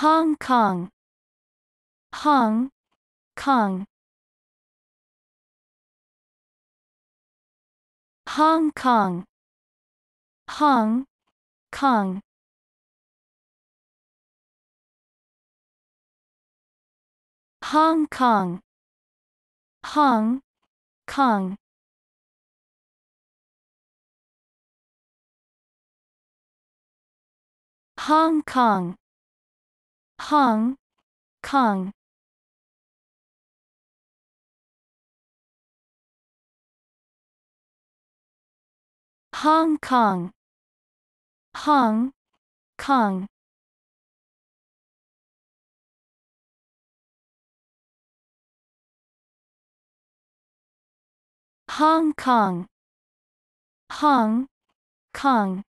Hong Kong Hong Kong Hong Kong Hong Kong Hong Kong Hong Kong Hong Kong Hong Kong Hong Kong Hong Kong Hong Kong Hong Kong